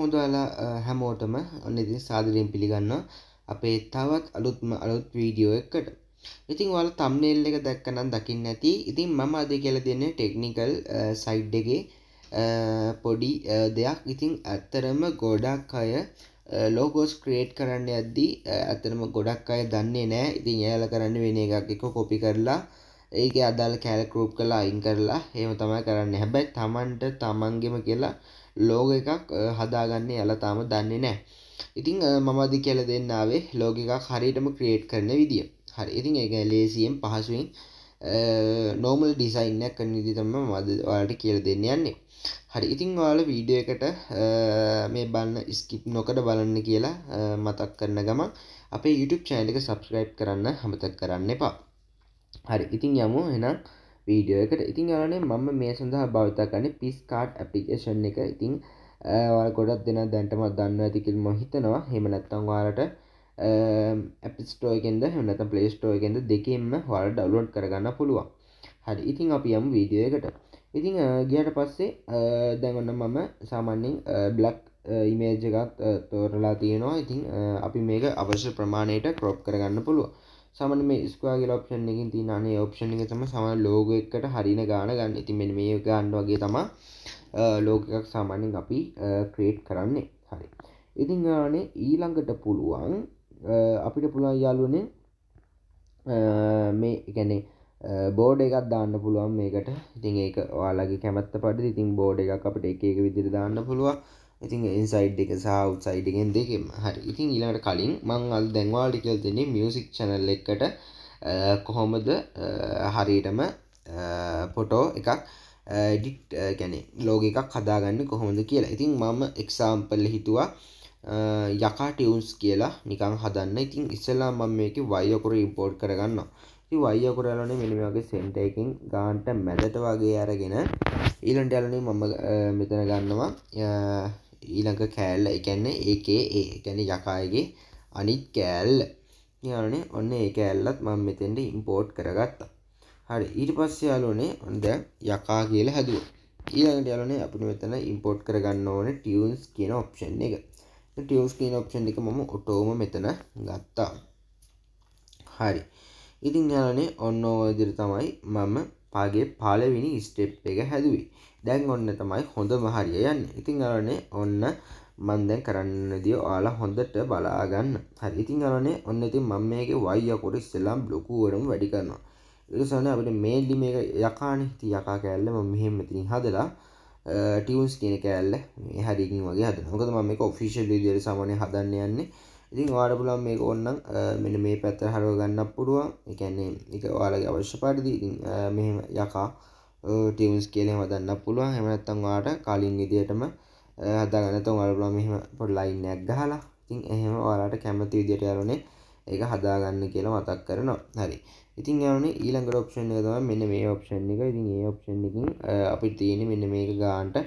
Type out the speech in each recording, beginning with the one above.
හොඳ ඔයාලා හැමෝටම ඔන්න ඉතින් සාදරයෙන් පිළිගන්නවා අපේ තවත් අලුත්ම අලුත් වීඩියෝ එකකට. ඉතින් ඔයාලා thumbnail එක දැක්කනම් දකින්න ඇති. ඉතින් මම අද කියලා දෙන්නේ ටෙක්නිකල් සයිඩ් එකේ පොඩි දෙයක්. ඉතින් ඇත්තරම ගොඩක් අය ලෝගෝස් ක්‍රියේට් කරන්න යද්දී ඇත්තටම ගොඩක් අය දන්නේ නැහැ. ඉතින් එයාලා කරන්න වෙන එකක් එක කොපි කරලා ඒක අදල් කැල්කරූප් කලා අයින් කරලා හෙම තමයි කරන්න හැබැයි තමන්ට තමන්ගෙම කියලා ලෝග එකක් හදාගන්නේ යල තාම දන්නේ නෑ ඉතිං මමදි කියල දෙන්නාවේ ලෝග එකක් හරිටම ක්‍රේට් කරන විදිිය හරි ඉතින් ඒක ලේසියෙන් පහසුවෙන් නෝමල් ඩිසයින්නයක් කනිදිතම මද වාට කියල දෙන්න යන්නේ හරි ඉතිං වාල වීඩිය එකට මේ බන්න ස්කිප් නොකට බලන්න කියලා මතක් කරන ගම අපේ YouTube චෑනක සබස්ක්‍රයිබ් කරන්න හමතක් කරන්න එපා හරි ඉතින් යමු එනම් වීඩියෝ එකට ඉතින් යනේ මම මේ සඳහා භාවිතාකන්න පිස් කාඩ් ඇපිකේෂන් එක ඉතින් ගොඩක් දෙෙන දැන්ටමත් දන්න ඇතිකිල් මහිතනවා හෙමනැත්තං වාලට ඇපිස්ටෝයගෙන්ද හෙමනත පලේස්ටෝයගෙන්ද දෙකෙන්ම හොල් ඩවලෝඩ් කරගන්න පුළුවන් හරි ඉතින් අපි යම් වීඩියෝ එකට ඉතිං ගියට පස්සේ දැගොන්න මම සාමන්‍යෙන් බ්ලක් ඉමේජ් එකත් තෝරලා තියෙනවා ඉතිං අපි මේක අවශ්‍ය ප්‍රමාණයට ක්‍රොප් කරගන්න පුළුව සමන මේ ස්කවාගේ ඔප්ෂන් එකින් තිනනේ ඔප්ෂන් එක තම සම ලෝග එකට හරින ගාන ගන්න ඉති මෙ මේ ගන්න වගේ තමා ලෝකක් සාමාන්‍යෙන් අපි ක්‍රේට් කරන්නේ හරි ඉතින් ගානේ ඊළඟට පුළුවන් අපිට පුළුවන් යාලුවනේ මේ එකැනේ බෝඩ එකක් දාන්න පුළුවන් මේකට ඉතින් ඒක ඔයාලගේ කැමත්ත පට ඉතින් බෝඩ එකක් අපට එක එක විදිර දාන්න පුළුවන් ඉතින් ඉන්සයිඩ් එක සහ උත්සයිඩ් එකෙන් දෙකෙම හරි ඉතින් ඊළඟට කලින් මං අල් දැන්වාලට කියල් දෙන්නේ මියසික් චැනල් එකට කොහොමද හරියටම පොටෝ එකක් ඩිට් ගැන ලෝග එකක් හදාගන්න කොහොමද කියලා ඉතින් මම එක්සාම්පල්ල හිතුවා යකා ටියවුන්ස් කියලා නිකං හදන්න ඉතින් ඉස්සලා මම මේක වයකුර ඉම්පෝර්ට් කරගන්නවා වයකුරලන මිනිමගේ සෙන්ටයකින් ගාන්ට මැදට වගේ අරගෙන ඊලන්ට යලනේ මම මෙතන ගන්නවා ඊළඟ කෑල්ල එකන්නේ ඒකේ ඒ ගැන යකායගේ අනිත් කෑල්ල යන ඔන්න ඒ කෑල්ලත් මම මෙතෙන්ට ඉම්පෝට් කරගත්තා හරි ඊට පස්සේ යාලෝනේ ඔන්න දැන් යකා කියලා හැදුවා ඊළඟට යාලෝනේ අපිට මෙතන ඉම්පෝට් කරගන්න ඕනේ ටියුන්ස් කියන ඔප්ෂන් එක ටියුන්ස් කියන ඔප්ෂන් එක මම ඔටෝම මෙතන ගත්තා හරි ඉතින් යාලනේ ඔන්න ඔය විදිහට තමයි මම පාගේ පලවෙනි ස්ටෙප් එක හැදුවේ දැන් ඔන්න තමයි හොඳ මහරිය යන්න ඉතිං අලනේ ඔන්න මන්දැන් කරන්න දිය ඔයාලා හොඳට බලාගන්න හරි ඉතිං අලනේ ඔන්න ඉතින් මම මේකේ වයි අකුර ඉස්සෙල්ලාම ලොකුවරම වැඩි කරනවා ඊටසන අපිට මේන්ලි මේක යකානේ ඉතින් යකා කෑල්ල මම මෙහෙම මෙතනින් හදලා ටියුන්ස් කියන කෑල්ල මේ හරියකින් වගේ හදනවා මොකද මම මේක ඔෆිෂියල් විදියට සාමාන්‍යයෙන් හදන්න යන්නේ ඉතින් වාට පුළන් මේක ඔන්නම් මෙන මේ පැත්ත හරව ගන්න පුළුවන් එකන්නේ එක වාලගේ අවශ්‍ය පාටිදි මෙහෙම යකා ටවන්ස් කියලෙ හදන්න පුළුවන් හැමනත්තන් වාට කලින් ඉදිටම හදාගන්න තුන් අරපුලා මෙහම පොඩ ලයින්නයක් ගහලා ඉතින් එහෙම වාලාට කැමති විදියට යරුණේ ඒක හදාගන්න කියලා මතක් කරනවා හරි ඉතින් යවනේ ඊළඟට ඔප්ෂන් එක තමයි මෙන්න මේ ඔප්ෂන් එක. ඉතින් මේ ඔප්ෂන් එකකින් අපිට තියෙන්නේ මෙන්න මේක ගානට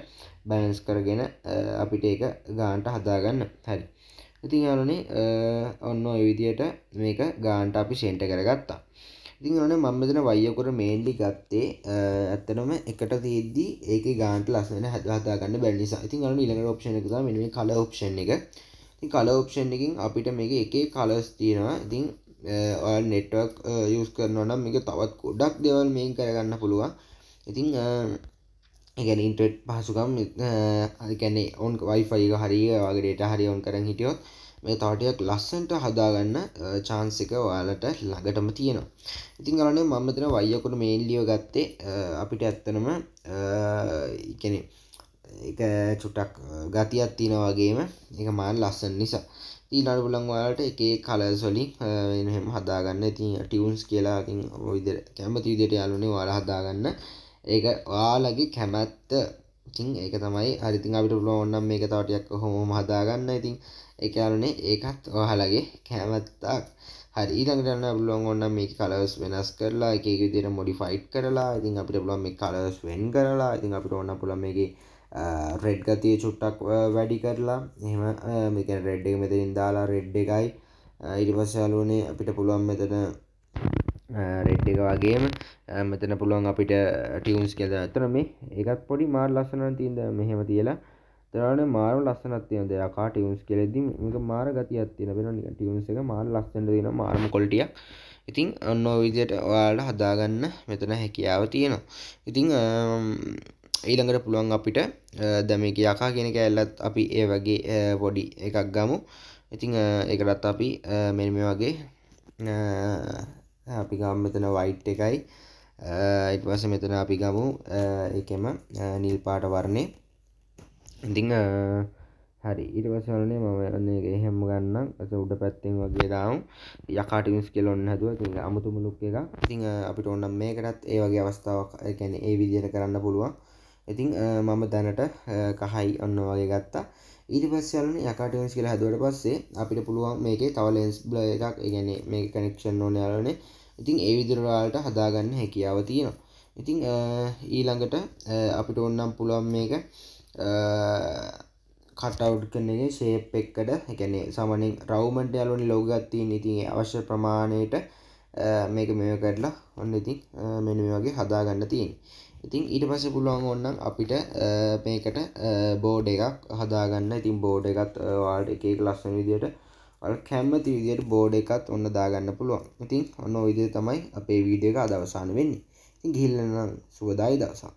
බැලන්ස් කරගෙන අපිට ඒක ගානට හදාගන්න. හරි. ඉතින් යාලුවනේ ඔන්න ඔය විදියට මේක ගානට අපි සෙන්ටර් කරගත්තා. ඉතින් යාලුවනේ මම මෙතන y අකුර මේන්ලි ගත්තේ ඇත්තනම එකට තියෙද්දි ඒකේ ගානට ලස්සන හදා ගන්න බැරි නිසා. ඉතින් යාලුවනේ ඊළඟ ඔප්ෂන් එක තමයි මෙන්න මේ color option එක. ඉතින් color option එකෙන් අපිට මේකේ එක එක colors තියෙනවා. ඉතින් ඔයා network use කරනවා නම් මේක තවත් ගොඩක් දේවල් මේන් කරගන්න පුළුවන්. ඉතින් ගැන ඉන්ට්‍රට් පහසුකම් ගැන්නේ ඔවන් වයිෆයි හරි වගේ ඩේට හරි ඔවන් කරන හිටියොත් මේ තාටයක් ලස්සන්ට හදාගන්න චාන්සික ඔයාලට ළඟටම තියෙනවා ඉතින් ගලන මම්මතන වයකුට මේල්ලියෝ ගත්තේ අපිට ඇත්තනම එකනෙ එක චුටක් ගතියක් තියෙන වගේම එක මාල් ලස්සන් නිසා ඊනට පුලන් ඔයාලට එකේ කලසොලින් එහෙම හදාගන්න ඉතින් ටියවුන්ස් කියලාකින් විදිහට කැමති විදිහට යාළුනේ ඔයාලා හදාගන්න ඒක ඔයාලගේ කැමැත්ත ඉතින් ඒක තමයි හරි ඉතින් අපිට පුළුවන් ඕනනම් මේක තව ටිකක් කොහොමම හදාගන්න ඉතින් ඒ කියන්නේ ඒකත් ඔයාලගේ කැමැත්තක් හරි ඊළඟට යන්න පුළුවන් ඕනනම් මේක කලර්ස් වෙනස් කරලා එක එක විදිහට මොඩිෆයිඩ් කරලා ඉතින් අපිට පුළුවන් මේ කලර්ස් වෙන් කරලා ඉතින් අපිට ඕන පුළුවන් මේකේ රෙඩ් ගතිය චුට්ටක් වැඩි කරලා එහෙම මේ කියන්නේ රෙඩ් එක මෙතනින් දාලා රෙඩ් එකයි ඊට පස්සේ අලුනේ අපිට පුළුවන් මෙතන රෙඩ් එක වගේම මෙතන පුළුවන් අපිට ටියවන්ස් කියද ඇතන මේ එකත් පොඩි මාර් ලස්සනන් තියද මෙහෙම තියලා තරන මාරු ලස්සනත් තියන දෙයකා ටියවන්ස් කෙලෙදදි මේක මාර ගතියක් තියෙන වෙන ටියවන්ස් එක මාර ලස්සට දෙන මාර්ම කොල්ටියක් ඉතින් ඔන්න විදියට ඔයාලට හදාගන්න මෙතන හැකියාව තියෙනවා ඉතිං ඊළඟට පුළුවන් අපිට දැමක යකා කියෙනක ඇල්ලත් අපි ඒ වගේ පොඩි එකක් ගමු ඉතිං එකටත් අපි මෙ මේ වගේ අපි ගම් මෙතන වයිට් එකයි ඉටවස මෙතන අපි ගමු එකම නිල් පාට වරණේ ඉතිං හරි ඉටවසරනේ මම එහෙම ගන්නම් ඇස උඩ පැත්තෙන් වගේ දාම් යකාටිස් කෙලොන්න හැදුව ති අමුතුම ලුක් එක ඉතිං අපිට ඔන්නම් මේකටත් ඒ වගේ අවස්ථාවක් ැන ඒ විදියට කරන්න පුළුවන් ඉතින් මම දැනට කහයි ඔන්න වගේ ගත්තා ඊට පස්සයලන යකාටන්ස් කියලා හැදුවට පස්සේ අපිට පුළුවන් මේකේ තව ලෙන්ස් බ්ල එකක් ගැන මේ කනෙක්ෂන් ඕන යාලනේ ඉතින් ඒ විදුරවාලට හදාගන්න හැකියාව තියෙනවා ඉතිං ඊළඟට අපිට ඔන්නම් පුළුවන් මේක කටව් කනගේ ශේප් එක්කට එකැනෙ සමනින් රවමට යලුන් ලෝගත්තිී ඉතින් අවශ්‍ය ප්‍රමාණයට මේක මේ කරලා ඔන්න ඉතින් මෙනි වගේ හදාගන්න තියෙන් ඉතින් ඊට පස්සේ පුළුවන් ඕන්නම් අපිට මේකට බෝඩ් එකක් හදාගන්න ඉතින් බෝඩ් එකත් ඔයාලට එක එක ලස්සන විදියට ඔයාලට කැමති විදියට බෝඩ් එකත් ඔන්න දාගන්න පුළුවන්. ඉතින් ඔන්න ඔය විදිය තමයි අපේ වීඩියෝ එක අද අවසන් වෙන්නේ. ඉතින් ගිහිල්ලා නම් සුබදායි දවසක්.